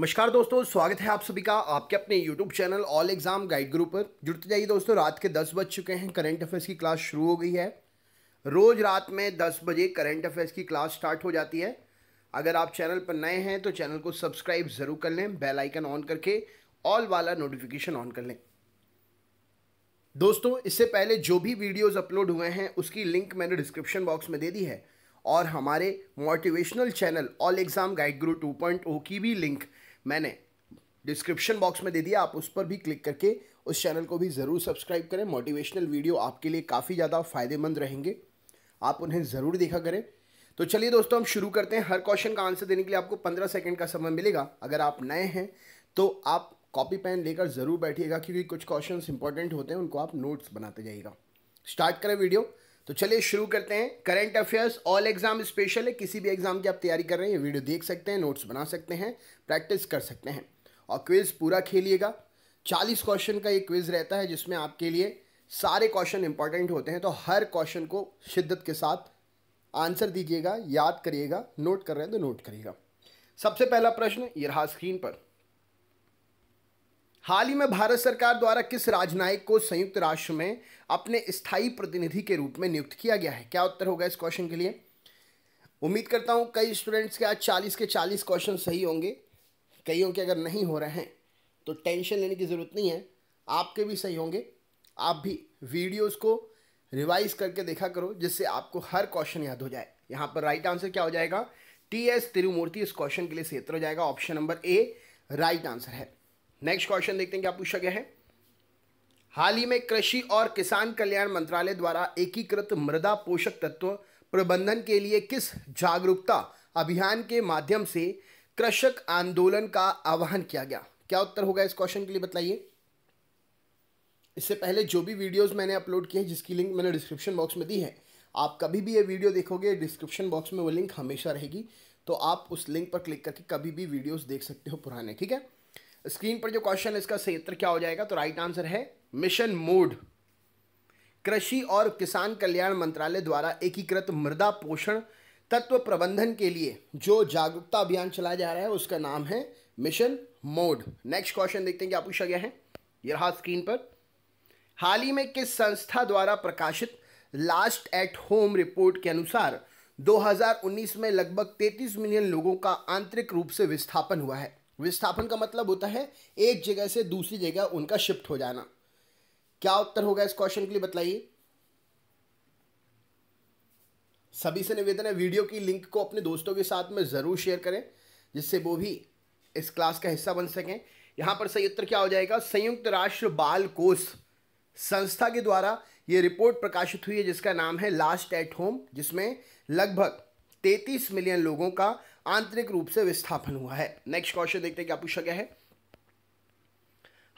नमस्कार दोस्तों स्वागत है आप सभी का आपके अपने YouTube channel all exam guide group पर जुड़ते जाइए दोस्तों रात के 10 बज चुके हैं करंट अफेयर्स की क्लास शुरू हो गई है रोज़ रात में 10 बजे करंट अफेयर्स की क्लास स्टार्ट हो जाती है अगर आप चैनल पर नए हैं तो चैनल को सब्सक्राइब ज़रूर कर लें बेलाइकन ऑन करके ऑल वाला नोटिफिकेशन ऑन कर लें दोस्तों इससे पहले जो भी वीडियोज़ अपलोड हुए हैं उसकी लिंक मैंने डिस्क्रिप्शन बॉक्स में दे दी है और हमारे motivational channel all exam guide guru 2.0 की भी लिंक मैंने डिस्क्रिप्शन बॉक्स में दे दिया आप उस पर भी क्लिक करके उस चैनल को भी ज़रूर सब्सक्राइब करें मोटिवेशनल वीडियो आपके लिए काफ़ी ज़्यादा फायदेमंद रहेंगे आप उन्हें ज़रूर देखा करें तो चलिए दोस्तों हम शुरू करते हैं हर क्वेश्चन का आंसर देने के लिए आपको पंद्रह सेकेंड का समय मिलेगा अगर आप नए हैं तो आप कॉपी पेन लेकर ज़रूर बैठिएगा क्योंकि कुछ क्वेश्चन इंपॉर्टेंट होते हैं उनको आप नोट्स बनाते जाइएगा स्टार्ट करें वीडियो तो चलिए शुरू करते हैं current affairs all exam special है किसी भी एग्जाम की आप तैयारी कर रहे हैं वीडियो देख सकते हैं नोट्स बना सकते हैं प्रैक्टिस कर सकते हैं और क्विज़ पूरा खेलिएगा चालीस क्वेश्चन का ये क्विज़ रहता है जिसमें आपके लिए सारे क्वेश्चन इंपॉर्टेंट होते हैं तो हर क्वेश्चन को शिद्दत के साथ आंसर दीजिएगा याद करिएगा नोट कर रहे हैं तो नोट करिएगा सबसे पहला प्रश्न ये रहा स्क्रीन पर हाल ही में भारत सरकार द्वारा किस राजनयिक को संयुक्त राष्ट्र में अपने स्थायी प्रतिनिधि के रूप में नियुक्त किया गया है क्या उत्तर होगा इस क्वेश्चन के लिए उम्मीद करता हूं कई स्टूडेंट्स के आज चालीस के चालीस क्वेश्चन सही होंगे कईयों के अगर नहीं हो रहे हैं तो टेंशन लेने की ज़रूरत नहीं है आपके भी सही होंगे आप भी वीडियोस को रिवाइज करके देखा करो जिससे आपको हर क्वेश्चन याद हो जाए यहाँ पर राइट आंसर क्या हो जाएगा टी एस तिरुमूर्ति इस क्वेश्चन के लिए क्षेत्र हो जाएगा option number A right answer है नेक्स्ट क्वेश्चन देखते हैं क्या पूछा गया है हाल ही में कृषि और किसान कल्याण मंत्रालय द्वारा एकीकृत मृदा पोषक तत्व प्रबंधन के लिए किस जागरूकता अभियान के माध्यम से कृषक आंदोलन का आह्वान किया गया क्या उत्तर होगा इस क्वेश्चन के लिए बताइए इससे पहले जो भी वीडियोस मैंने अपलोड किए हैं जिसकी लिंक मैंने डिस्क्रिप्शन बॉक्स में दी है आप कभी भी ये वीडियो देखोगे डिस्क्रिप्शन बॉक्स में वो लिंक हमेशा रहेगी तो आप उस लिंक पर क्लिक करके कभी भी वीडियोस देख सकते हो पुराने ठीक है स्क्रीन पर जो क्वेश्चन है इसका सही उत्तर क्या हो जाएगा तो राइट आंसर है मिशन मोड कृषि और किसान कल्याण मंत्रालय द्वारा एकीकृत मृदा पोषण तत्व प्रबंधन के लिए जो जागरूकता अभियान चलाया जा रहा है उसका नाम है मिशन मोड नेक्स्ट क्वेश्चन देखते हैं क्या पूछा गया है ये रहा स्क्रीन पर हाल ही में किस संस्था द्वारा प्रकाशित लास्ट एट होम रिपोर्ट के अनुसार 2019 में लगभग 33 मिलियन लोगों का आंतरिक रूप से विस्थापन हुआ है विस्थापन का मतलब होता है एक जगह से दूसरी जगह उनका शिफ्ट हो जाना क्या उत्तर होगा इस क्वेश्चन के लिए बताइए सभी से निवेदन है वीडियो की लिंक को अपने दोस्तों के साथ में ज़रूर शेयर करें जिससे वो भी इस क्लास का हिस्सा बन सकें यहां पर सही उत्तर क्या हो जाएगा संयुक्त राष्ट्र बाल कोष संस्था के द्वारा ये रिपोर्ट प्रकाशित हुई है जिसका नाम है लास्ट एट होम जिसमें लगभग 33 मिलियन लोगों का आंतरिक रूप से विस्थापन हुआ है नेक्स्ट क्वेश्चन देखते हैं क्या पूछा गया है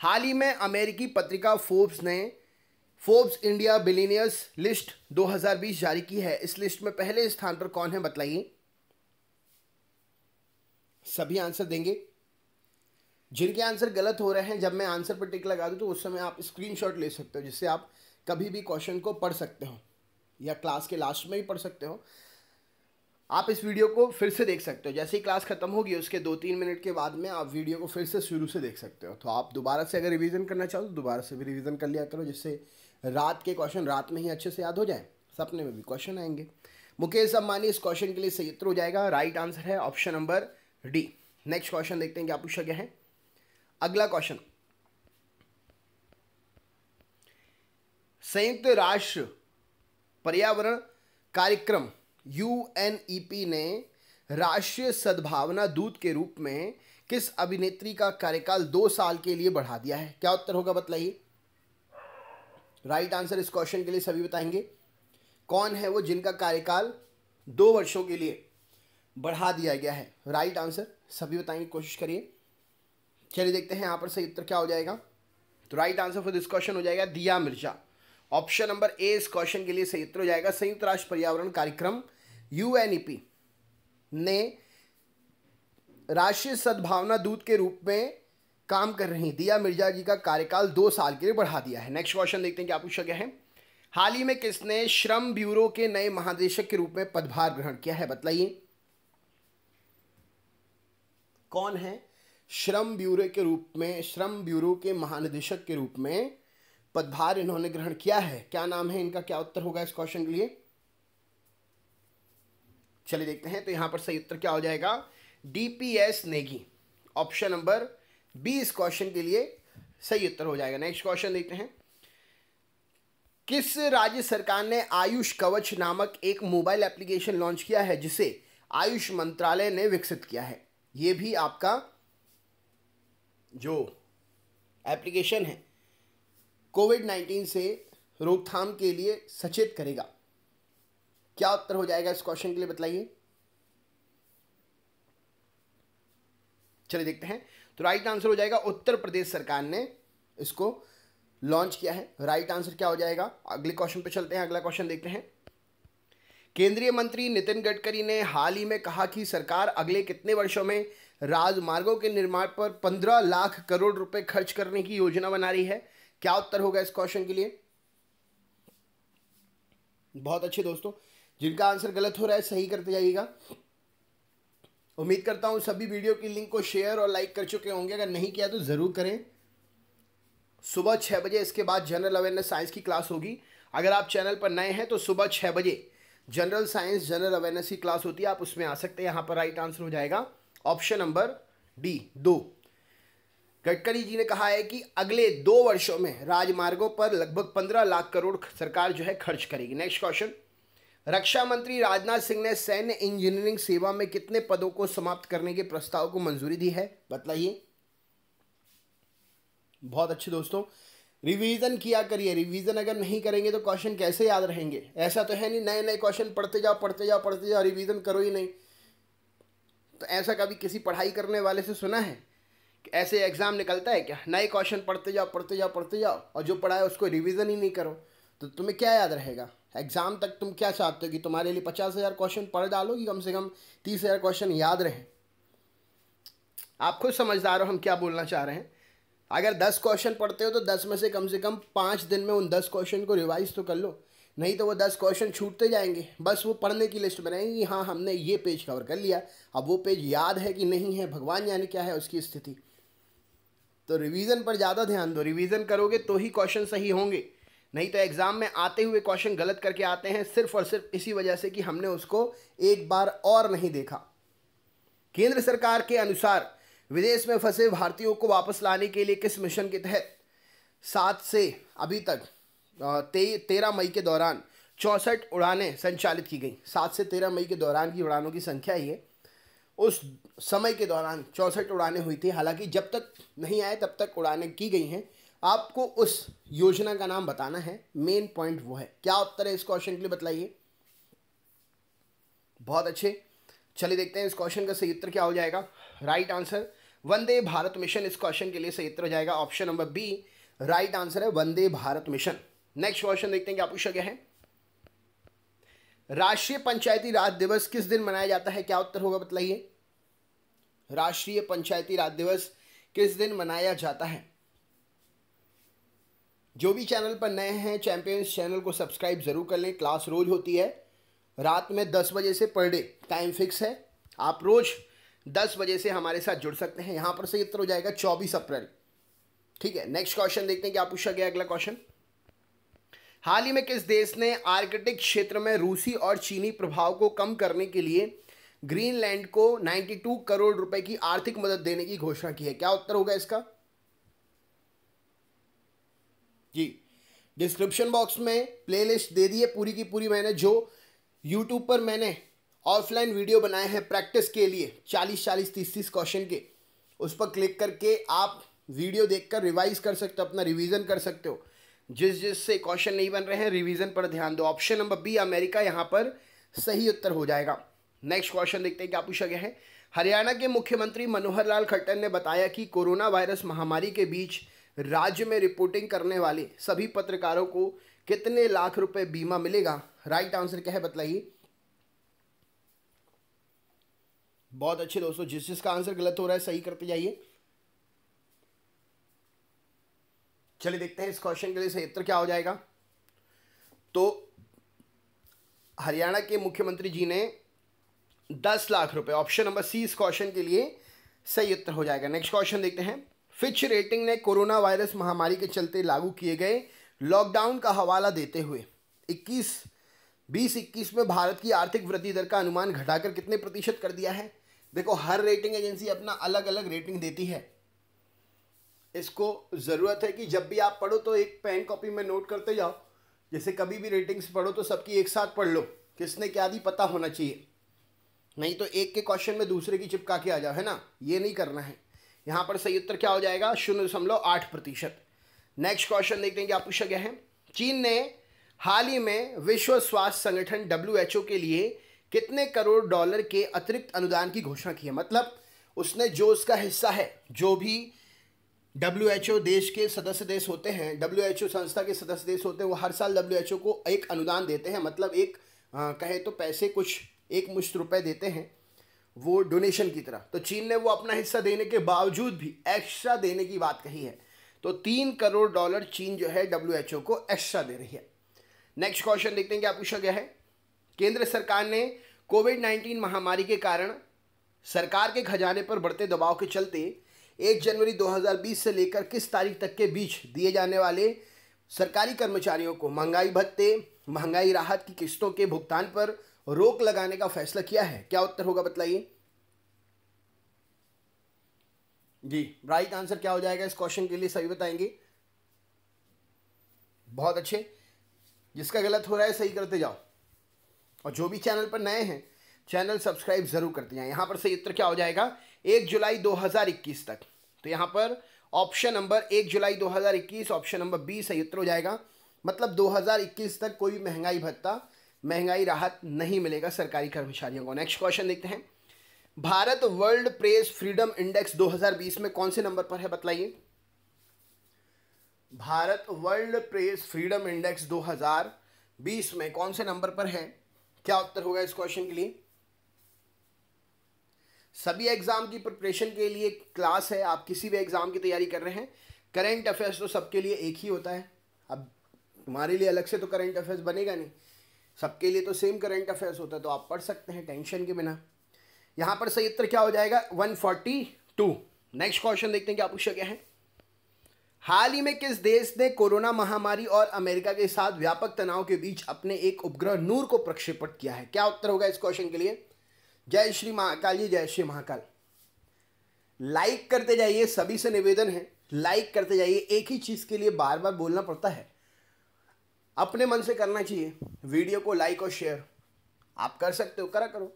हाल ही में अमेरिकी पत्रिका फोर्ब्स ने फोर्ब्स इंडिया बिलीनियर्स लिस्ट 2020 जारी की है इस लिस्ट में पहले स्थान पर कौन है बतलाइए सभी आंसर देंगे जिनके आंसर गलत हो रहे हैं जब मैं आंसर पर टिक लगा दूँ तो उस समय आप स्क्रीनशॉट ले सकते हो जिससे आप कभी भी क्वेश्चन को पढ़ सकते हो या क्लास के लास्ट में भी पढ़ सकते हो आप इस वीडियो को फिर से देख सकते हो जैसे ही क्लास खत्म होगी उसके दो तीन मिनट के बाद में आप वीडियो को फिर से शुरू से देख सकते हो तो आप दोबारा से अगर रिवीजन करना चाहो तो दोबारा से भी रिवीजन कर लिया करो जिससे रात के क्वेश्चन रात में ही अच्छे से याद हो जाए सपने में भी क्वेश्चन आएंगे मुकेश अंबानी इस क्वेश्चन के लिए सही उत्तर हो जाएगा राइट आंसर है option number D next question देखते हैं क्या पूछा गया है अगला क्वेश्चन संयुक्त राष्ट्र पर्यावरण कार्यक्रम यूएनईपी e ने राष्ट्रीय सद्भावना दूत के रूप में किस अभिनेत्री का कार्यकाल दो साल के लिए बढ़ा दिया है क्या उत्तर होगा बतलाइए राइट आंसर इस क्वेश्चन के लिए सभी बताएंगे कौन है वो जिनका कार्यकाल दो वर्षों के लिए बढ़ा दिया गया है राइट आंसर सभी बताएंगे कोशिश करिए चलिए देखते हैं यहाँ पर सही उत्तर क्या हो जाएगा तो right answer for this question हो जाएगा दिया मिर्जा ऑप्शन नंबर ए इस क्वेश्चन के लिए सही उत्तर हो जाएगा संयुक्त राष्ट्र पर्यावरण कार्यक्रम यूएनईपी e ने राष्ट्रीय सद्भावना दूत के रूप में काम कर रही दिया मिर्जा जी का कार्यकाल दो साल के लिए बढ़ा दिया है नेक्स्ट क्वेश्चन देखते हैं क्या पूछा गया है हाल ही में किसने श्रम ब्यूरो के नए महानिदेशक के रूप में पदभार ग्रहण किया है बतलाइए कौन है श्रम ब्यूरो के रूप में श्रम ब्यूरो के महानिदेशक के रूप में पदभार इन्होंने ग्रहण किया है क्या नाम है इनका क्या उत्तर होगा इस क्वेश्चन के लिए चलिए देखते हैं तो यहाँ पर सही उत्तर क्या हो जाएगा D P S Negi option number B इस क्वेश्चन के लिए सही उत्तर हो जाएगा नेक्स्ट क्वेश्चन देखते हैं किस राज्य सरकार ने आयुष कवच नामक एक मोबाइल एप्लीकेशन लॉन्च किया है जिसे आयुष मंत्रालय ने विकसित किया है ये भी आपका जो एप्लीकेशन है कोविड नाइन्टीन से रोकथाम के लिए सचेत करेगा क्या उत्तर हो जाएगा इस क्वेश्चन के लिए बताइए चलिए देखते हैं तो राइट आंसर हो जाएगा उत्तर प्रदेश सरकार ने इसको लॉन्च किया है राइट आंसर क्या हो जाएगा अगले क्वेश्चन पे चलते हैं अगला क्वेश्चन देखते हैं केंद्रीय मंत्री नितिन गडकरी ने हाल ही में कहा कि सरकार अगले कितने वर्षों में राजमार्गों के निर्माण पर पंद्रह लाख करोड़ रुपए खर्च करने की योजना बना रही है क्या उत्तर होगा इस क्वेश्चन के लिए बहुत अच्छे दोस्तों जिनका आंसर गलत हो रहा है सही करते जाइएगा उम्मीद करता हूँ सभी वीडियो की लिंक को शेयर और लाइक कर चुके होंगे अगर नहीं किया तो ज़रूर करें सुबह छः बजे इसके बाद जनरल अवेयरनेस साइंस की क्लास होगी अगर आप चैनल पर नए हैं तो सुबह छः बजे जनरल साइंस जनरल अवेयरनेस की क्लास होती है आप उसमें आ सकते हैं यहाँ पर राइट आंसर हो जाएगा ऑप्शन नंबर डी दो गडकरी जी ने कहा है कि अगले दो वर्षों में राजमार्गों पर लगभग पंद्रह लाख करोड़ सरकार जो है खर्च करेगी नेक्स्ट क्वेश्चन रक्षा मंत्री राजनाथ सिंह ने सैन्य इंजीनियरिंग सेवा में कितने पदों को समाप्त करने के प्रस्ताव को मंजूरी दी है बतलाइए बहुत अच्छे दोस्तों रिवीजन किया करिए रिवीजन अगर नहीं करेंगे तो क्वेश्चन कैसे याद रहेंगे ऐसा तो है नहीं नए नए क्वेश्चन पढ़ते जाओ पढ़ते जाओ पढ़ते जाओ रिवीजन करो ही नहीं तो ऐसा कभी किसी पढ़ाई करने वाले से सुना है कि ऐसे एग्ज़ाम निकलता है क्या नए क्वेश्चन पढ़ते जाओ पढ़ते जाओ पढ़ते जाओ और जो पढ़ा है उसको रिविजन ही नहीं करो तो तुम्हें क्या याद रहेगा एग्ज़ाम तक तुम क्या चाहते हो कि तुम्हारे लिए पचास हज़ार क्वेश्चन पढ़ डालो कि कम से कम तीस हज़ार क्वेश्चन याद रहें आप खुद समझदार हो हम क्या बोलना चाह रहे हैं अगर दस क्वेश्चन पढ़ते हो तो दस में से कम से कम पाँच दिन में उन दस क्वेश्चन को रिवाइज तो कर लो नहीं तो वो दस क्वेश्चन छूटते जाएंगे बस वो पढ़ने की लिस्ट बनाएंगे कि हाँ हमने ये पेज कवर कर लिया अब वो पेज याद है कि नहीं है भगवान जाने क्या है उसकी स्थिति तो रिवीजन पर ज़्यादा ध्यान दो रिवीजन करोगे तो ही क्वेश्चन सही होंगे नहीं तो एग्ज़ाम में आते हुए क्वेश्चन गलत करके आते हैं सिर्फ और सिर्फ इसी वजह से कि हमने उसको एक बार और नहीं देखा केंद्र सरकार के अनुसार विदेश में फंसे भारतीयों को वापस लाने के लिए किस मिशन के तहत सात से अभी तक ते, तेरह मई के दौरान चौंसठ उड़ानें संचालित की गई सात से तेरह मई के दौरान की उड़ानों की संख्या ही है उस समय के दौरान चौंसठ उड़ानें हुई थी हालांकि जब तक नहीं आए तब तक उड़ानें की गई हैं आपको उस योजना का नाम बताना है मेन पॉइंट वो है क्या उत्तर है इस क्वेश्चन के लिए बतलाइए बहुत अच्छे चलिए देखते हैं इस क्वेश्चन का सही उत्तर क्या हो जाएगा right answer Vande Bharat mission इस क्वेश्चन के लिए सही उत्तर हो जाएगा option number B right answer है Vande Bharat mission next question देखते हैं क्या पूछा गया है राष्ट्रीय पंचायती राज दिवस किस दिन मनाया जाता है क्या उत्तर होगा बतलाइए राष्ट्रीय पंचायती राज दिवस किस दिन मनाया जाता है जो भी चैनल पर नए हैं चैंपियंस चैनल को सब्सक्राइब ज़रूर कर लें क्लास रोज़ होती है रात में दस बजे से पर डे टाइम फिक्स है आप रोज़ दस बजे से हमारे साथ जुड़ सकते हैं यहाँ पर से उत्तर हो जाएगा चौबीस अप्रैल ठीक है नेक्स्ट क्वेश्चन देखते हैं क्या पूछा गया अगला क्वेश्चन हाल ही में किस देश ने आर्कटिक क्षेत्र में रूसी और चीनी प्रभाव को कम करने के लिए ग्रीनलैंड को 92 करोड़ रुपए की आर्थिक मदद देने की घोषणा की है क्या उत्तर होगा इसका जी डिस्क्रिप्शन बॉक्स में प्लेलिस्ट दे दी है पूरी की पूरी मैंने जो यूट्यूब पर मैंने ऑफलाइन वीडियो बनाए हैं प्रैक्टिस के लिए चालीस चालीस तीस तीस क्वेश्चन के उस पर क्लिक करके आप वीडियो देखकर रिवाइज कर सकते हो अपना रिवीजन कर सकते हो जिस जिस से क्वेश्चन नहीं बन रहे हैं रिवीजन पर ध्यान दो ऑप्शन नंबर बी अमेरिका यहाँ पर सही उत्तर हो जाएगा नेक्स्ट क्वेश्चन देखते हैं क्या पूछा गया है हरियाणा के मुख्यमंत्री मनोहर लाल खट्टर ने बताया कि कोरोना वायरस महामारी के बीच राज्य में रिपोर्टिंग करने वाले सभी पत्रकारों को कितने लाख रुपए बीमा मिलेगा राइट आंसर क्या है बतलाइए बहुत अच्छे दोस्तों जिस जिसका आंसर गलत हो रहा है सही करते जाइए चलिए देखते हैं इस क्वेश्चन के लिए सही उत्तर क्या हो जाएगा तो हरियाणा के मुख्यमंत्री जी ने दस लाख रुपए ऑप्शन नंबर सी इस क्वेश्चन के लिए सही उत्तर हो जाएगा नेक्स्ट क्वेश्चन देखते हैं फिच रेटिंग ने कोरोना वायरस महामारी के चलते लागू किए गए लॉकडाउन का हवाला देते हुए 21 बीस इक्कीस में भारत की आर्थिक वृद्धि दर का अनुमान घटाकर कितने प्रतिशत कर दिया है देखो हर रेटिंग एजेंसी अपना अलग अलग रेटिंग देती है इसको ज़रूरत है कि जब भी आप पढ़ो तो एक पेन कॉपी में नोट करते जाओ जैसे कभी भी रेटिंग्स पढ़ो तो सबकी एक साथ पढ़ लो किसने क्या दी पता होना चाहिए नहीं तो एक के क्वेश्चन में दूसरे की चिपका के आ जाओ है ना ये नहीं करना है यहाँ पर सही उत्तर क्या हो जाएगा शून्य दशमलव आठ प्रतिशत नेक्स्ट क्वेश्चन देखते हैं क्या पूछा गया है चीन ने हाल ही में विश्व स्वास्थ्य संगठन डब्ल्यू के लिए कितने करोड़ डॉलर के अतिरिक्त अनुदान की घोषणा की है मतलब उसने जो उसका हिस्सा है जो भी डब्ल्यू देश के सदस्य देश होते हैं डब्ल्यू संस्था के सदस्य देश होते हैं वो हर साल डब्ल्यू को एक अनुदान देते हैं मतलब एक कहे तो पैसे कुछ एक मुश्त रुपये देते हैं वो डोनेशन की तरह तो चीन ने वो अपना हिस्सा देने के बावजूद भी एक्स्ट्रा देने की बात कही है तो तीन करोड़ डॉलर चीन जो है डब्ल्यू को एक्स्ट्रा दे रही है नेक्स्ट क्वेश्चन देखते हैं क्या पूछा गया है केंद्र सरकार ने कोविड 19 महामारी के कारण सरकार के खजाने पर बढ़ते दबाव के चलते 1 जनवरी 2020 से लेकर किस तारीख तक के बीच दिए जाने वाले सरकारी कर्मचारियों को महंगाई भत्ते महंगाई राहत की किस्तों के भुगतान पर रोक लगाने का फैसला किया है क्या उत्तर होगा बताइए जी राइट आंसर क्या हो जाएगा इस क्वेश्चन के लिए सही बताएंगे बहुत अच्छे जिसका गलत हो रहा है सही करते जाओ और जो भी चैनल पर नए हैं चैनल सब्सक्राइब ज़रूर करते जाए यहां पर सही उत्तर क्या हो जाएगा एक जुलाई 2021 तक तो यहां पर ऑप्शन नंबर एक जुलाई 2021 ऑप्शन नंबर बी सही उत्तर हो जाएगा मतलब 2021 तक कोई भी महंगाई भत्ता महंगाई राहत नहीं मिलेगा सरकारी कर्मचारियों को नेक्स्ट क्वेश्चन देखते हैं Bharat world press freedom index 2020 में कौन से नंबर पर है बतलाइए Bharat world press freedom index 2020 में कौन से नंबर पर है क्या उत्तर होगा इस क्वेश्चन के लिए सभी एग्जाम की प्रिपरेशन के लिए क्लास है आप किसी भी एग्जाम की तैयारी कर रहे हैं करेंट अफेयर्स तो सबके लिए एक ही होता है अब तुम्हारे लिए अलग से तो करेंट अफेयर्स बनेगा नहीं सबके लिए तो सेम करंट अफेयर्स होता है तो आप पढ़ सकते हैं टेंशन के बिना यहाँ पर सही उत्तर क्या हो जाएगा 142 नेक्स्ट क्वेश्चन देखते हैं क्या पूछा गया है हाल ही में किस देश ने कोरोना महामारी और अमेरिका के साथ व्यापक तनाव के बीच अपने एक उपग्रह नूर को प्रक्षेपित किया है क्या उत्तर होगा इस क्वेश्चन के लिए जय श्री महाकाल जी जय श्री महाकाल लाइक करते जाइए सभी से निवेदन है लाइक करते जाइए एक ही चीज़ के लिए बार बार बोलना पड़ता है अपने मन से करना चाहिए वीडियो को लाइक और शेयर आप कर सकते हो करा करो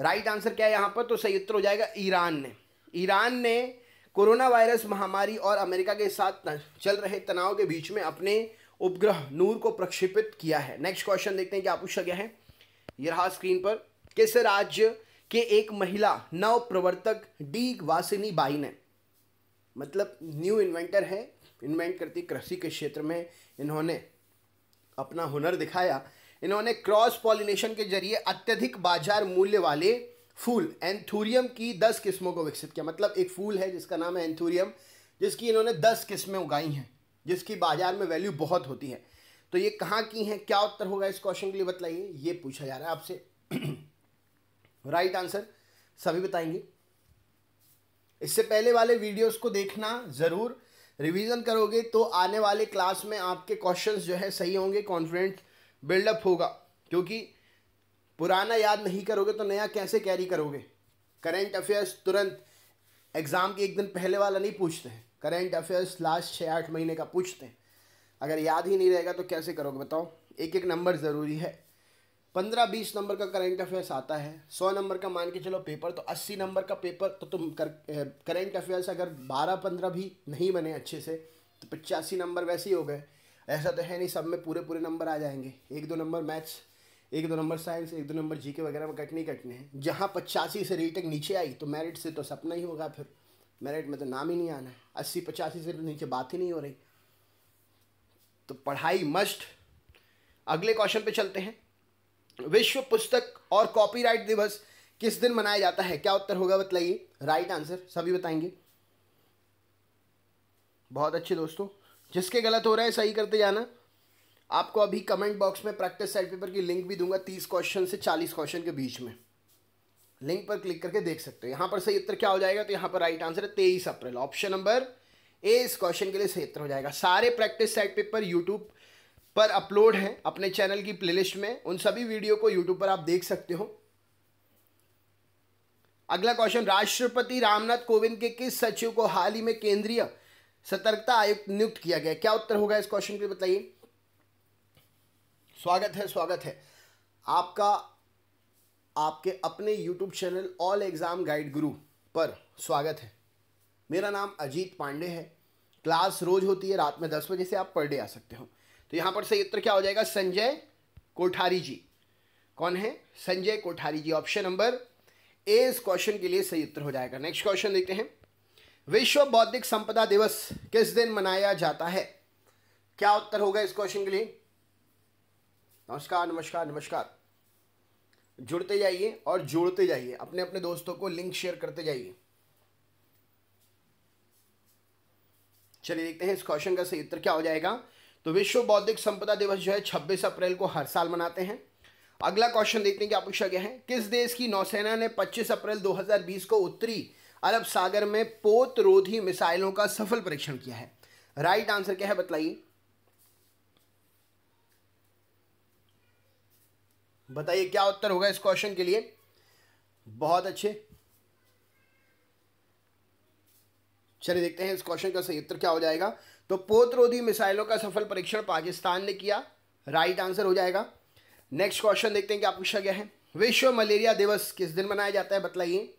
राइट आंसर क्या है यहाँ पर तो सही उत्तर हो जाएगा ईरान ने ईरान ने कोरोना वायरस महामारी और अमेरिका के साथ चल रहे तनाव के बीच में अपने उपग्रह नूर को प्रक्षेपित किया है नेक्स्ट क्वेश्चन देखते हैं क्या पूछा गया है ये रहा स्क्रीन पर किस राज्य के एक महिला नव प्रवर्तक डी वासिनी बाई ने मतलब न्यू इन्वेंटर है इन्वेंट करती कृषि के क्षेत्र में इन्होंने अपना हुनर दिखाया इन्होंने क्रॉस पॉलिनेशन के जरिए अत्यधिक बाजार मूल्य वाले फूल एंथूरियम की दस किस्मों को विकसित किया मतलब एक फूल है जिसका नाम है एंथूरियम जिसकी इन्होंने दस किस्में उगाई हैं जिसकी बाजार में वैल्यू बहुत होती है तो ये कहाँ की हैं क्या उत्तर होगा इस क्वेश्चन के लिए बताइए ये पूछा जा रहा है आपसे राइट आंसर सभी बताएंगे इससे पहले वाले वीडियोस को देखना ज़रूर रिवीजन करोगे तो आने वाले क्लास में आपके क्वेश्चंस जो है सही होंगे कॉन्फिडेंस बिल्डअप होगा क्योंकि पुराना याद नहीं करोगे तो नया कैसे कैरी करोगे करेंट अफेयर्स तुरंत एग्ज़ाम के एक दिन पहले वाला नहीं पूछते हैं करेंट अफेयर्स लास्ट छः आठ महीने का पूछते हैं अगर याद ही नहीं रहेगा तो कैसे करोगे बताओ एक एक नंबर ज़रूरी है पंद्रह बीस नंबर का करेंट अफेयर्स आता है सौ नंबर का मान के चलो पेपर तो अस्सी नंबर का पेपर तो तुम कर करेंट अफेयर्स अगर बारह पंद्रह भी नहीं बने अच्छे से तो पचासी नंबर वैसे ही हो गए ऐसा तो है नहीं सब में पूरे पूरे नंबर आ जाएंगे एक दो नंबर मैथ्स एक दो नंबर साइंस एक दो नंबर जीके वगैरह में कटने कटने हैं जहाँ पचासी से रेटिंग नीचे आई तो मेरिट से तो सपना ही होगा फिर मेरिट में तो नाम ही नहीं आना है अस्सी पचासी से तो नीचे बात ही नहीं हो रही तो पढ़ाई मस्ट अगले क्वेश्चन पे चलते हैं विश्व पुस्तक और कॉपीराइट दिवस किस दिन मनाया जाता है क्या उत्तर होगा बताइए राइट आंसर सभी बताएंगे बहुत अच्छे दोस्तों जिसके गलत हो रहा है सही करते जाना आपको अभी कमेंट बॉक्स में प्रैक्टिस सेट पेपर की लिंक भी दूंगा तीस क्वेश्चन से चालीस क्वेश्चन के बीच में लिंक पर क्लिक करके देख सकते हो यहां पर सही उत्तर क्या हो जाएगा तो यहां पर राइट आंसर है तेईस अप्रैल ऑप्शन नंबर ए इस क्वेश्चन के लिए सही उत्तर हो जाएगा सारे प्रैक्टिस सेट पेपर यूट्यूब पर अपलोड हैं अपने चैनल की प्लेलिस्ट में उन सभी वीडियो को यूट्यूब पर आप देख सकते हो अगला क्वेश्चन राष्ट्रपति रामनाथ कोविंद के किस सचिव को हाल ही में केंद्रीय सतर्कता आयुक्त नियुक्त किया गया क्या उत्तर होगा इस क्वेश्चन के बताइए स्वागत है स्वागत है आपका आपके अपने YouTube channel all exam guide Guru पर स्वागत है मेरा नाम अजीत पांडे है क्लास रोज़ होती है रात में दस बजे से आप पर डे आ सकते हो तो यहां पर सही उत्तर क्या हो जाएगा संजय कोठारी जी कौन है Sanjay Kothari ji option number A इस क्वेश्चन के लिए सही उत्तर हो जाएगा नेक्स्ट क्वेश्चन देखते हैं विश्व बौद्धिक संपदा दिवस किस दिन मनाया जाता है क्या उत्तर होगा इस क्वेश्चन के लिए नमस्कार नमस्कार नमस्कार जुड़ते जाइए और जोड़ते जाइए अपने अपने दोस्तों को लिंक शेयर करते जाइए चलिए देखते हैं इस क्वेश्चन का सही उत्तर क्या हो जाएगा तो विश्व बौद्धिक संपदा दिवस जो है छब्बीस अप्रैल को हर साल मनाते हैं अगला क्वेश्चन देखने की पूछा गया है किस देश की नौसेना ने 25 अप्रैल 2020 को उत्तरी अरब सागर में पोत रोधी मिसाइलों का सफल परीक्षण किया है राइट आंसर क्या है बताइए बताइए क्या उत्तर होगा इस क्वेश्चन के लिए बहुत अच्छे चलिए देखते हैं इस क्वेश्चन का सही उत्तर क्या हो जाएगा तो पोतरोधी मिसाइलों का सफल परीक्षण पाकिस्तान ने किया राइट आंसर हो जाएगा नेक्स्ट क्वेश्चन देखते हैं क्या पूछा गया है विश्व मलेरिया दिवस किस दिन मनाया जाता है बतलाइए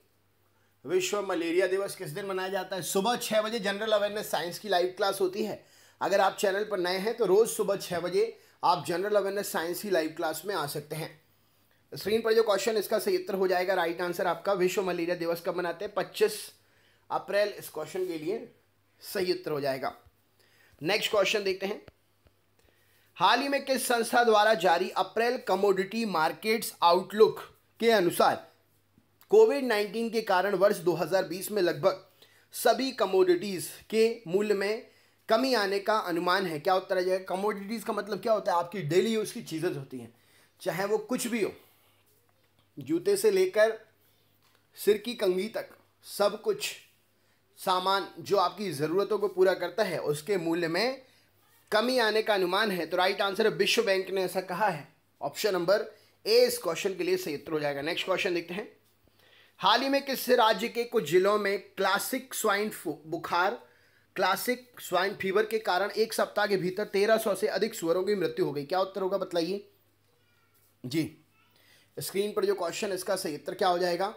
विश्व मलेरिया दिवस किस दिन मनाया जाता है सुबह छः बजे जनरल अवेयरनेस साइंस की लाइव क्लास होती है अगर आप चैनल पर नए हैं तो रोज़ सुबह छः बजे आप जनरल अवेयरनेस साइंस की लाइव क्लास में आ सकते हैं स्क्रीन पर जो क्वेश्चन इसका सही उत्तर हो जाएगा राइट आंसर आपका विश्व मलेरिया दिवस कब मनाते हैं पच्चीस अप्रैल इस क्वेश्चन के लिए सही उत्तर हो जाएगा नेक्स्ट क्वेश्चन देखते हैं हाल ही में किस संस्था द्वारा जारी अप्रैल कमोडिटी मार्केट्स आउटलुक के अनुसार कोविड 19 के कारण वर्ष 2020 में लगभग सभी कमोडिटीज़ के मूल्य में कमी आने का अनुमान है क्या उत्तर आ जाएगा कमोडिटीज़ का मतलब क्या होता है आपकी डेली यूज़ की चीज़ें होती हैं चाहे वो कुछ भी हो जूते से लेकर सिर की कंगी तक सब कुछ सामान जो आपकी ज़रूरतों को पूरा करता है उसके मूल्य में कमी आने का अनुमान है तो राइट आंसर विश्व बैंक ने ऐसा कहा है ऑप्शन नंबर ए इस क्वेश्चन के लिए सही उत्तर हो जाएगा नेक्स्ट क्वेश्चन देखते हैं हाल ही में किस राज्य के कुछ जिलों में क्लासिक स्वाइन बुखार क्लासिक स्वाइन फीवर के कारण एक सप्ताह के भीतर तेरह सौ से अधिक सुअरों की मृत्यु हो गई क्या उत्तर होगा बतलाइए जी स्क्रीन पर जो क्वेश्चन इसका सही उत्तर क्या हो जाएगा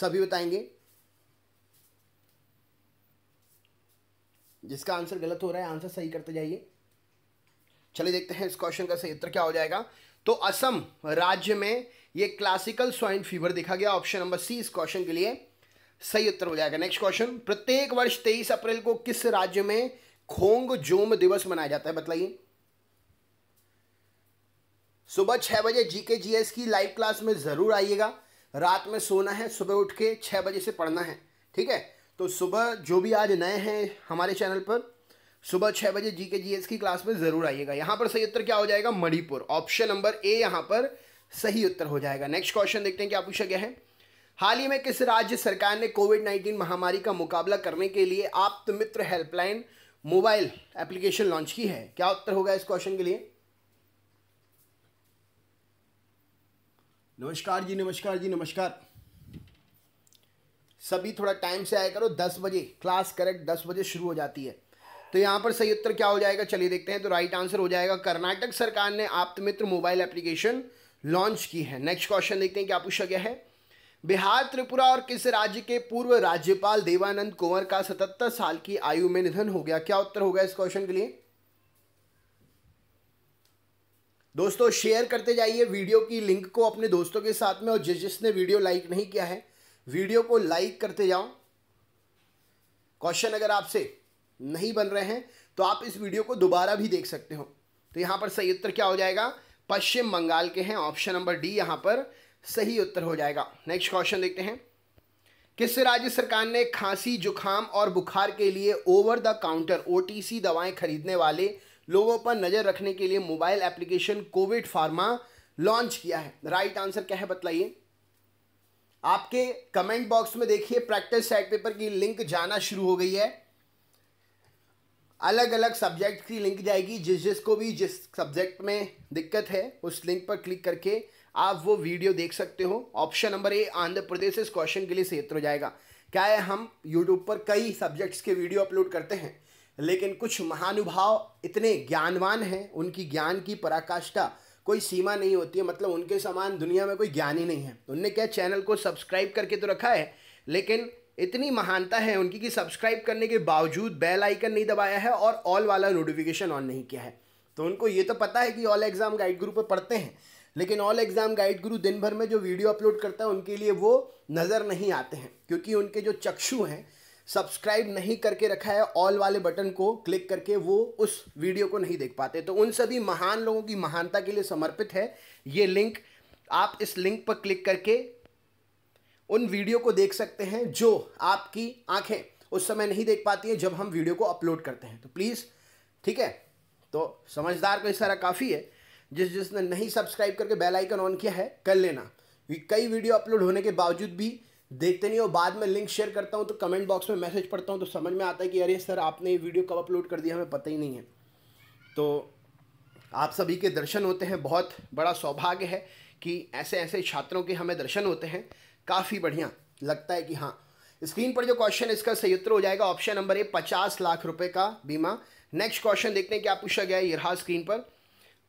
सभी बताएंगे जिसका आंसर गलत हो रहा है आंसर सही करते जाइए चलिए देखते हैं इस क्वेश्चन का सही उत्तर क्या हो जाएगा तो असम राज्य में ये क्लासिकल स्वाइन फीवर देखा गया ऑप्शन नंबर सी इस क्वेश्चन के लिए सही उत्तर हो जाएगा नेक्स्ट क्वेश्चन प्रत्येक वर्ष तेईस अप्रैल को किस राज्य में खोंग जोम दिवस मनाया जाता है बताइए सुबह छह बजे जीके जीएस जी एस की लाइव क्लास में ज़रूर आइएगा रात में सोना है सुबह उठ के छह बजे से पढ़ना है ठीक है तो सुबह जो भी आज नए हैं हमारे चैनल पर सुबह छः बजे जी के जी की क्लास में ज़रूर आइएगा यहाँ पर सही उत्तर क्या हो जाएगा मणिपुर ऑप्शन नंबर ए यहाँ पर सही उत्तर हो जाएगा नेक्स्ट क्वेश्चन देखते हैं क्या पूछा गया है हाल ही में किस राज्य सरकार ने कोविड नाइन्टीन महामारी का मुकाबला करने के लिए आप Mitra helpline mobile application launch की है क्या उत्तर होगा इस क्वेश्चन के लिए नमस्कार जी नमस्कार जी नमस्कार सभी थोड़ा टाइम से आया करो दस बजे क्लास करेक्ट दस बजे शुरू हो जाती है तो यहाँ पर सही उत्तर क्या हो जाएगा चलिए देखते हैं तो राइट आंसर हो जाएगा कर्नाटक सरकार ने मित्र मोबाइल एप्लीकेशन लॉन्च की है नेक्स्ट क्वेश्चन देखते हैं क्या पूछा गया है बिहार त्रिपुरा और किस राज्य के पूर्व राज्यपाल देवानंद कुंवर का सतहत्तर साल की आयु में निधन हो गया क्या उत्तर होगा इस क्वेश्चन के लिए दोस्तों शेयर करते जाइए वीडियो की लिंक को अपने दोस्तों के साथ में और जिस जिसने वीडियो लाइक नहीं किया है वीडियो को लाइक करते जाओ क्वेश्चन अगर आपसे नहीं बन रहे हैं तो आप इस वीडियो को दोबारा भी देख सकते हो तो यहां पर सही उत्तर क्या हो जाएगा पश्चिम बंगाल के हैं ऑप्शन नंबर डी यहां पर सही उत्तर हो जाएगा नेक्स्ट क्वेश्चन देखते हैं किस राज्य सरकार ने खांसी जुखाम और बुखार के लिए ओवर द काउंटर ओ दवाएं खरीदने वाले लोगों पर नज़र रखने के लिए mobile application Covid pharma launch किया है राइट आंसर क्या है बतलाइए आपके कमेंट बॉक्स में देखिए प्रैक्टिस सेट पेपर की लिंक जाना शुरू हो गई है अलग अलग सब्जेक्ट की लिंक जाएगी जिस जिसको भी जिस सब्जेक्ट में दिक्कत है उस लिंक पर क्लिक करके आप वो वीडियो देख सकते हो option number A Andhra Pradesh इस क्वेश्चन के लिए सेत्र हो जाएगा क्या है हम यूट्यूब पर कई सब्जेक्ट्स के वीडियो अपलोड करते हैं लेकिन कुछ महानुभाव इतने ज्ञानवान हैं उनकी ज्ञान की पराकाष्ठा कोई सीमा नहीं होती है मतलब उनके समान दुनिया में कोई ज्ञान ही नहीं है उनने क्या चैनल को सब्सक्राइब करके तो रखा है लेकिन इतनी महानता है उनकी कि सब्सक्राइब करने के बावजूद बेल आइकन नहीं दबाया है और ऑल वाला नोटिफिकेशन ऑन नहीं किया है तो उनको ये तो पता है कि ऑल एग्ज़ाम गाइड गुरु पर पढ़ते हैं लेकिन ऑल एग्ज़ाम गाइड गुरु दिन भर में जो वीडियो अपलोड करता है उनके लिए वो नज़र नहीं आते हैं क्योंकि उनके जो चक्षु हैं सब्सक्राइब नहीं करके रखा है ऑल वाले बटन को क्लिक करके वो उस वीडियो को नहीं देख पाते तो उन सभी महान लोगों की महानता के लिए समर्पित है ये लिंक आप इस लिंक पर क्लिक करके उन वीडियो को देख सकते हैं जो आपकी आंखें उस समय नहीं देख पाती हैं जब हम वीडियो को अपलोड करते हैं तो प्लीज़ ठीक है तो समझदार को इशारा काफ़ी है जिस जिसने नहीं सब्सक्राइब करके बेल आइकन ऑन किया है कर लेना कई वीडियो अपलोड होने के बावजूद भी देखते नहीं हो बाद में लिंक शेयर करता हूँ तो कमेंट बॉक्स में मैसेज पढ़ता हूँ तो समझ में आता है कि अरे सर आपने ये वीडियो कब अपलोड कर दिया हमें पता ही नहीं है तो आप सभी के दर्शन होते हैं बहुत बड़ा सौभाग्य है कि ऐसे ऐसे छात्रों के हमें दर्शन होते हैं काफ़ी बढ़िया लगता है कि हाँ स्क्रीन पर जो क्वेश्चन है इसका सही उत्तर हो जाएगा ऑप्शन नंबर ए पचास लाख रुपए का बीमा नेक्स्ट क्वेश्चन देखने क्या पूछा गया ये रहा स्क्रीन पर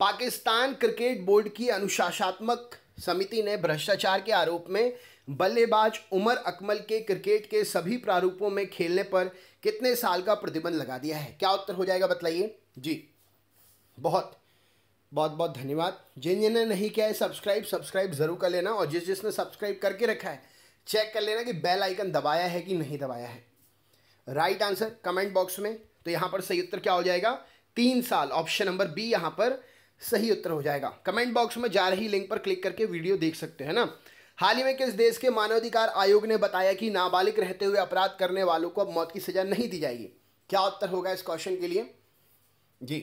पाकिस्तान क्रिकेट बोर्ड की अनुशासनात्मक समिति ने भ्रष्टाचार के आरोप में बल्लेबाज उमर अकमल के क्रिकेट के सभी प्रारूपों में खेलने पर कितने साल का प्रतिबंध लगा दिया है क्या उत्तर हो जाएगा बतलाइए जी बहुत बहुत बहुत धन्यवाद जिन जिन्होंने नहीं किया है सब्सक्राइब सब्सक्राइब ज़रूर कर लेना और जिस जिसने सब्सक्राइब करके रखा है चेक कर लेना कि बेल आइकन दबाया है कि नहीं दबाया है राइट आंसर कमेंट बॉक्स में तो यहाँ पर सही उत्तर क्या हो जाएगा तीन साल ऑप्शन नंबर बी यहाँ पर सही उत्तर हो जाएगा कमेंट बॉक्स में जा रही लिंक पर क्लिक करके वीडियो देख सकते हैं ना हाल ही में किस देश के मानवाधिकार आयोग ने बताया कि नाबालिग रहते हुए अपराध करने वालों को अब मौत की सजा नहीं दी जाएगी क्या उत्तर होगा इस क्वेश्चन के लिए जी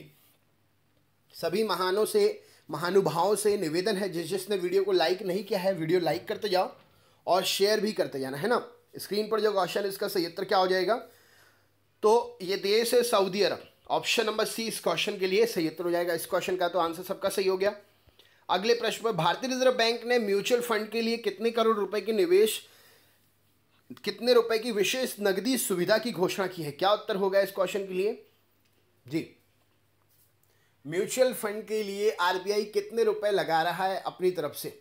सभी महानों से महानुभावों से निवेदन है जिस जिसने वीडियो को लाइक नहीं किया है वीडियो लाइक करते जाओ और शेयर भी करते जाना है ना स्क्रीन पर जो क्वेश्चन इसका सही उत्तर क्या हो जाएगा तो ये देश है Saudi Arab option number C इस क्वेश्चन के लिए सही उत्तर हो जाएगा इस क्वेश्चन का तो आंसर सबका सही हो गया अगले प्रश्न पर भारतीय रिजर्व बैंक ने म्यूचुअल फंड के लिए कितने करोड़ रुपए की निवेश कितने रुपए की विशेष नगदी सुविधा की घोषणा की है क्या उत्तर होगा इस क्वेश्चन के लिए जी म्यूचुअल फंड के लिए आरबीआई कितने रुपए लगा रहा है अपनी तरफ से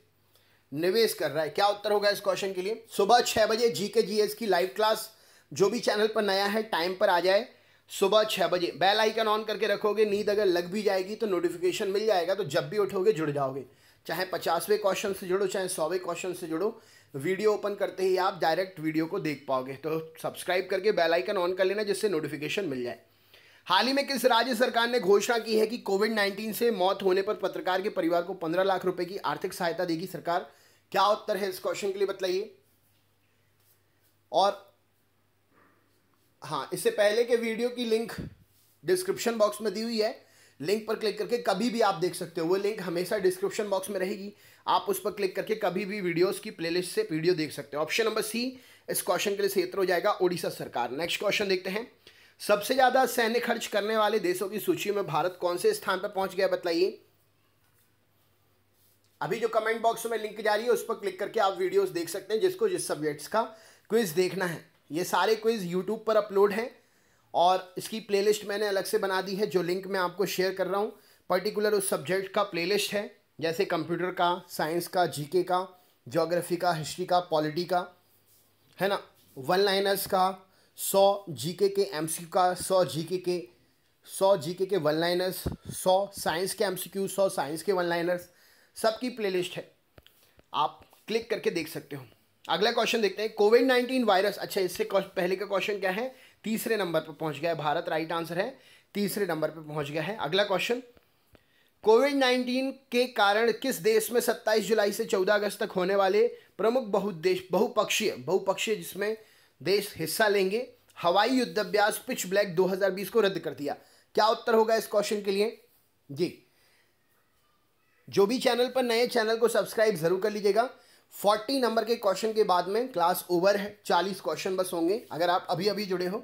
निवेश कर रहा है क्या उत्तर होगा इस क्वेश्चन के लिए सुबह छह बजे जीके जीएस जी एस की लाइव क्लास जो भी चैनल पर नया है टाइम पर आ जाए सुबह छः बजे बेल आइकन ऑन करके रखोगे नींद अगर लग भी जाएगी तो नोटिफिकेशन मिल जाएगा तो जब भी उठोगे जुड़ जाओगे चाहे पचासवें क्वेश्चन से जुड़ो चाहे सौवें क्वेश्चन से जुड़ो वीडियो ओपन करते ही आप डायरेक्ट वीडियो को देख पाओगे तो सब्सक्राइब करके बेल आइकन ऑन कर लेना जिससे नोटिफिकेशन मिल जाए हाल ही में किस राज्य सरकार ने घोषणा की है कि कोविड 19 से मौत होने पर पत्रकार के परिवार को 15 लाख रुपए की आर्थिक सहायता देगी सरकार क्या उत्तर है इस क्वेश्चन के लिए बताइए और हाँ इससे पहले के वीडियो की लिंक डिस्क्रिप्शन बॉक्स में दी हुई है लिंक पर क्लिक करके कभी भी आप देख सकते हो वो लिंक हमेशा डिस्क्रिप्शन बॉक्स में रहेगी आप उस पर क्लिक करके कभी भी वीडियोस की प्लेलिस्ट से वीडियो देख सकते हो ऑप्शन नंबर सी इस क्वेश्चन के लिए क्षेत्र हो जाएगा ओडिशा सरकार नेक्स्ट क्वेश्चन देखते हैं सबसे ज़्यादा सैन्य खर्च करने वाले देशों की सूची में भारत कौन से स्थान पर पहुंच गया बताइए अभी जो कमेंट बॉक्स में लिंक जा रही है उस पर क्लिक करके आप वीडियोज देख सकते हैं जिसको जिस सब्जेक्ट्स का क्विज देखना है ये सारे क्विज़ यूट्यूब पर अपलोड हैं और इसकी प्लेलिस्ट मैंने अलग से बना दी है जो लिंक मैं आपको शेयर कर रहा हूँ पर्टिकुलर उस सब्जेक्ट का प्लेलिस्ट है जैसे कंप्यूटर का साइंस का जीके का जोग्राफी का हिस्ट्री का पॉलिटी का है ना वन लाइनर्स का सौ जीके के एमसीक्यू का सौ जीके के सौ जीके के वन लाइनर्स सौ साइंस के एमसीक्यू सौ साइंस के वन लाइनर्स सबकी प्लेलिस्ट है आप क्लिक करके देख सकते हो अगला क्वेश्चन देखते हैं कोविड नाइन्टीन वायरस अच्छा इससे पहले का क्वेश्चन क्या है तीसरे नंबर पर पहुंच गया है भारत राइट आंसर है तीसरे नंबर पर पहुंच गया है अगला क्वेश्चन कोविड नाइन्टीन के कारण किस देश में सत्ताईस जुलाई से चौदह अगस्त तक होने वाले प्रमुख बहुदेश बहुपक्षीय बहुपक्षीय जिसमें देश हिस्सा लेंगे हवाई युद्धाभ्यास पिच ब्लैक 2020 को रद्द कर दिया क्या उत्तर होगा इस क्वेश्चन के लिए जी जो भी चैनल पर नए चैनल को सब्सक्राइब जरूर कर लीजिएगा फोर्टी नंबर के क्वेश्चन के बाद में क्लास ओवर है चालीस क्वेश्चन बस होंगे अगर आप अभी अभी जुड़े हो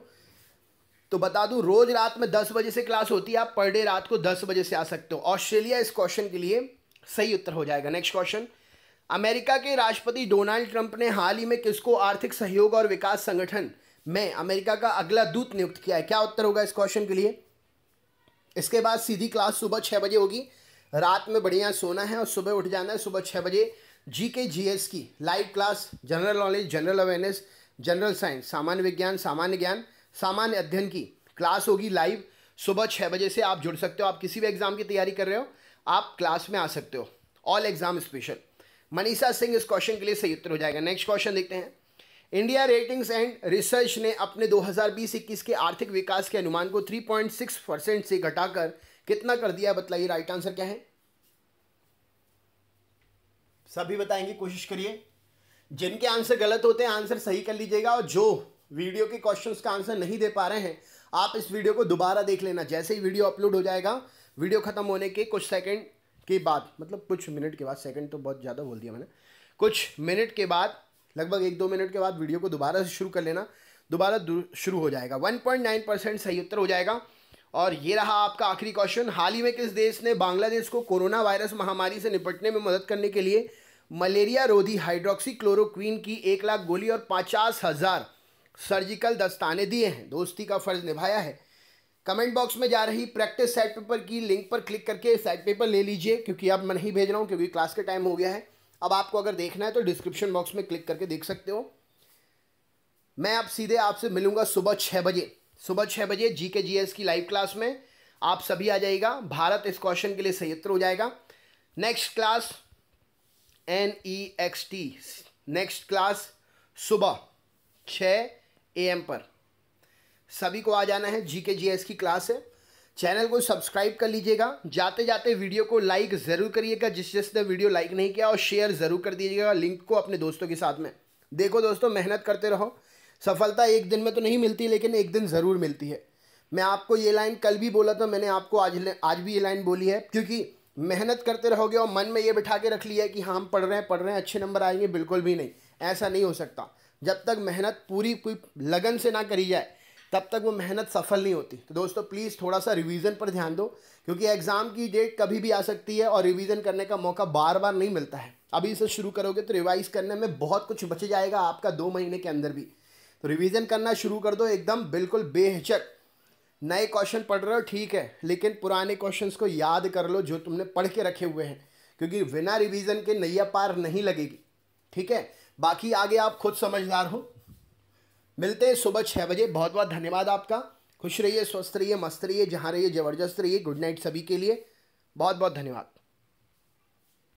तो बता दूं रोज रात में दस बजे से क्लास होती है आप पर डे रात को दस बजे से आ सकते हो ऑस्ट्रेलिया इस क्वेश्चन के लिए सही उत्तर हो जाएगा नेक्स्ट क्वेश्चन अमेरिका के राष्ट्रपति डोनाल्ड ट्रंप ने हाल ही में किसको आर्थिक सहयोग और विकास संगठन में अमेरिका का अगला दूत नियुक्त किया है क्या उत्तर होगा इस क्वेश्चन के लिए इसके बाद सीधी क्लास सुबह छः बजे होगी रात में बढ़िया सोना है और सुबह उठ जाना है सुबह छः बजे जी के जी एस की live class general knowledge general awareness general science सामान्य विज्ञान सामान्य ज्ञान सामान्य अध्ययन की क्लास होगी लाइव सुबह छः बजे से आप जुड़ सकते हो आप किसी भी एग्ज़ाम की तैयारी कर रहे हो आप क्लास में आ सकते हो all exam special Manisha Singh इस क्वेश्चन के लिए सही उत्तर हो जाएगा नेक्स्ट क्वेश्चन देखते हैं इंडिया रेटिंग्स एंड रिसर्च ने अपने 2020-21 के आर्थिक विकास के अनुमान को 3.6 परसेंट से घटाकर कितना कर दिया बताइए राइट आंसर क्या है सभी बताएंगे कोशिश करिए जिनके आंसर गलत होते हैं आंसर सही कर लीजिएगा और जो वीडियो के क्वेश्चन का आंसर नहीं दे पा रहे हैं आप इस वीडियो को दोबारा देख लेना जैसे ही वीडियो अपलोड हो जाएगा वीडियो ख़त्म होने के कुछ सेकंड के बाद मतलब कुछ मिनट के बाद सेकंड तो बहुत ज़्यादा बोल दिया मैंने कुछ मिनट के बाद लगभग एक दो मिनट के बाद वीडियो को दोबारा से शुरू कर लेना दोबारा शुरू हो जाएगा नाइन परसेंट सही उत्तर हो जाएगा और ये रहा आपका आखिरी क्वेश्चन हाल ही में किस देश ने बांग्लादेश को कोरोना वायरस महामारी से निपटने में मदद करने के लिए मलेरिया रोधी हाइड्रोक्सी क्लोरोक्वीन की एक लाख गोली और पचास हज़ार सर्जिकल दस्ताने दिए हैं दोस्ती का फ़र्ज निभाया है कमेंट बॉक्स में जा रही प्रैक्टिस सेट पेपर की लिंक पर क्लिक करके सेट पेपर ले लीजिए क्योंकि अब मैं नहीं भेज रहा हूँ क्योंकि क्लास का टाइम हो गया है अब आपको अगर देखना है तो डिस्क्रिप्शन बॉक्स में क्लिक करके देख सकते हो मैं अब सीधे आपसे मिलूंगा सुबह छः बजे सुबह छः बजे जी के जी एस की लाइव क्लास में आप सभी आ जाइएगा भारत इस क्वेश्चन के लिए सयत्र हो जाएगा next class N E X T next class सुबह छः ए एम पर सभी को आ जाना है जी के जी एस की क्लास है चैनल को सब्सक्राइब कर लीजिएगा जाते जाते वीडियो को लाइक ज़रूर करिएगा जिस जिसने वीडियो लाइक नहीं किया और शेयर ज़रूर कर दीजिएगा लिंक को अपने दोस्तों के साथ में देखो दोस्तों मेहनत करते रहो सफलता एक दिन में तो नहीं मिलती लेकिन एक दिन ज़रूर मिलती है मैं आपको ये लाइन कल भी बोला था मैंने आपको आज आज भी ये लाइन बोली है क्योंकि मेहनत करते रहोगे और मन में ये बिठा के रख लिया है कि हाँ हम पढ़ रहे हैं पढ़ रहे हैं अच्छे नंबर आएंगे बिल्कुल भी नहीं ऐसा नहीं हो सकता जब तक मेहनत पूरी पूरी लगन से ना करी जाए तब तक वो मेहनत सफल नहीं होती तो दोस्तों प्लीज़ थोड़ा सा रिवीजन पर ध्यान दो क्योंकि एग्ज़ाम की डेट कभी भी आ सकती है और रिवीजन करने का मौका बार बार नहीं मिलता है अभी इसे शुरू करोगे तो रिवाइज़ करने में बहुत कुछ बच जाएगा आपका दो महीने के अंदर भी तो रिवीजन करना शुरू कर दो एकदम बिल्कुल बेहचक नए क्वेश्चन पढ़ रहे हो ठीक है लेकिन पुराने क्वेश्चंस को याद कर लो जो तुमने पढ़ के रखे हुए हैं क्योंकि बिना रिवीजन के नैया पार नहीं लगेगी ठीक है बाकी आगे आप खुद समझदार हो मिलते हैं सुबह छः बजे बहुत बहुत धन्यवाद आपका खुश रहिए स्वस्थ रहिए मस्त रहिए जहाँ रहिए ज़बरदस्त रहिए गुड नाइट सभी के लिए बहुत बहुत धन्यवाद